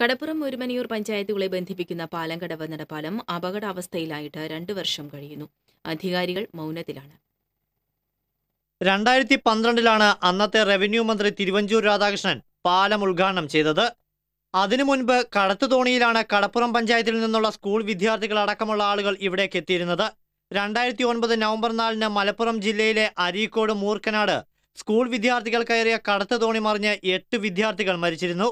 കടപ്പുറം ഒരുമനിയൂർ പഞ്ചായത്തുകളെ ബന്ധിപ്പിക്കുന്ന പാലംകടവ് നടപ്പാലം അപകടാവസ്ഥയിലായിട്ട് രണ്ടു വർഷം കഴിയുന്നു അധികാരികൾ മൗനത്തിലാണ് രണ്ടായിരത്തി പന്ത്രണ്ടിലാണ് അന്നത്തെ റവന്യൂ മന്ത്രി തിരുവഞ്ചൂർ രാധാകൃഷ്ണൻ പാലം ഉദ്ഘാടനം ചെയ്തത് അതിനു മുൻപ് കടത്തുതോണിയിലാണ് കടപ്പുറം പഞ്ചായത്തിൽ നിന്നുള്ള സ്കൂൾ വിദ്യാർത്ഥികൾ അടക്കമുള്ള ആളുകൾ ഇവിടേക്ക് എത്തിയിരുന്നത് രണ്ടായിരത്തി ഒൻപത് നവംബർ നാലിന് മലപ്പുറം ജില്ലയിലെ അരീക്കോട് മൂർക്കനാട് സ്കൂൾ വിദ്യാർത്ഥികൾ കയറിയ കടത്തു തോണി മറിഞ്ഞ് എട്ട് വിദ്യാർത്ഥികൾ മരിച്ചിരുന്നു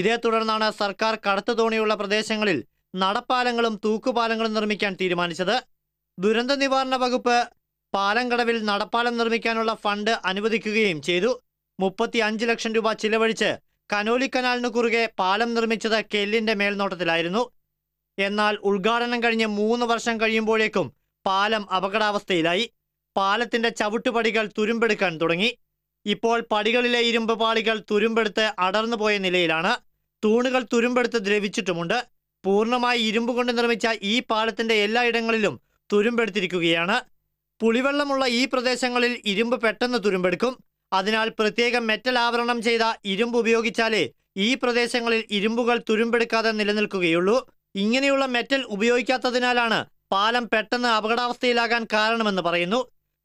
ഇതേ തുടർന്നാണ് സർക്കാർ കടുത്ത തോണിയുള്ള പ്രദേശങ്ങളിൽ നടപ്പാലങ്ങളും തൂക്കുപാലങ്ങളും നിർമ്മിക്കാൻ തീരുമാനിച്ചത് ദുരന്ത നിവാരണ വകുപ്പ് പാലംകടവിൽ നടപ്പാലം നിർമ്മിക്കാനുള്ള ഫണ്ട് അനുവദിക്കുകയും ചെയ്തു മുപ്പത്തി അഞ്ച് ലക്ഷം രൂപ ചിലവഴിച്ച് കനോലി കുറുകെ പാലം നിർമ്മിച്ചത് കെല്ലിന്റെ മേൽനോട്ടത്തിലായിരുന്നു എന്നാൽ ഉദ്ഘാടനം കഴിഞ്ഞ് മൂന്ന് വർഷം കഴിയുമ്പോഴേക്കും പാലം അപകടാവസ്ഥയിലായി പാലത്തിന്റെ ചവിട്ടുപടികൾ തുരുമ്പെടുക്കാൻ തുടങ്ങി ഇപ്പോൾ പടികളിലെ ഇരുമ്പ് പാളികൾ തുരുമ്പെടുത്ത് അടർന്നു പോയ നിലയിലാണ് തൂണുകൾ തുരുമ്പെടുത്ത് ദ്രവിച്ചിട്ടുമുണ്ട് പൂർണ്ണമായി ഇരുമ്പ് കൊണ്ട് നിർമ്മിച്ച ഈ പാലത്തിന്റെ എല്ലായിടങ്ങളിലും തുരുമ്പെടുത്തിരിക്കുകയാണ് പുളിവെള്ളമുള്ള ഈ പ്രദേശങ്ങളിൽ ഇരുമ്പ് പെട്ടെന്ന് തുരുമ്പെടുക്കും അതിനാൽ പ്രത്യേകം മെറ്റൽ ആവരണം ചെയ്ത ഇരുമ്പ് ഉപയോഗിച്ചാലേ ഈ പ്രദേശങ്ങളിൽ ഇരുമ്പുകൾ തുരുമ്പെടുക്കാതെ നിലനിൽക്കുകയുള്ളൂ ഇങ്ങനെയുള്ള മെറ്റൽ ഉപയോഗിക്കാത്തതിനാലാണ് പാലം പെട്ടെന്ന് അപകടാവസ്ഥയിലാകാൻ കാരണമെന്ന് പറയുന്നു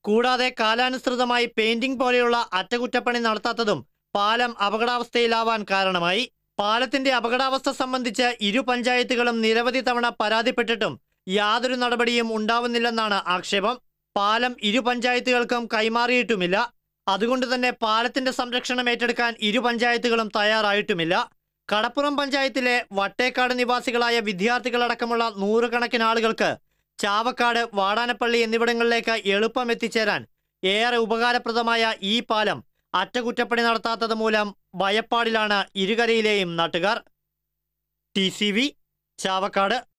കൂടാതെ കാലാനുസൃതമായി പെയിന്റിംഗ് പോലെയുള്ള അറ്റകുറ്റപ്പണി നടത്താത്തതും പാലം അപകടാവസ്ഥയിലാവാൻ കാരണമായി പാലത്തിന്റെ അപകടാവസ്ഥ സംബന്ധിച്ച് ഇരു പഞ്ചായത്തുകളും നിരവധി തവണ പരാതിപ്പെട്ടിട്ടും യാതൊരു നടപടിയും ഉണ്ടാവുന്നില്ലെന്നാണ് ആക്ഷേപം പാലം ഇരു പഞ്ചായത്തുകൾക്കും കൈമാറിയിട്ടുമില്ല അതുകൊണ്ട് തന്നെ പാലത്തിന്റെ സംരക്ഷണം ഏറ്റെടുക്കാൻ ഇരു പഞ്ചായത്തുകളും തയ്യാറായിട്ടുമില്ല കടപ്പുറം പഞ്ചായത്തിലെ വട്ടേക്കാട് നിവാസികളായ വിദ്യാർത്ഥികളടക്കമുള്ള നൂറുകണക്കിന് ആളുകൾക്ക് ചാവക്കാട് വാടാനപ്പള്ളി എന്നിവിടങ്ങളിലേക്ക് എളുപ്പം എത്തിച്ചേരാൻ ഏറെ ഉപകാരപ്രദമായ ഈ പാലം അറ്റകുറ്റപ്പണി നടത്താത്തത് മൂലം ഭയപ്പാടിലാണ് ഇരുകരയിലെയും നാട്ടുകാർ ടി ചാവക്കാട്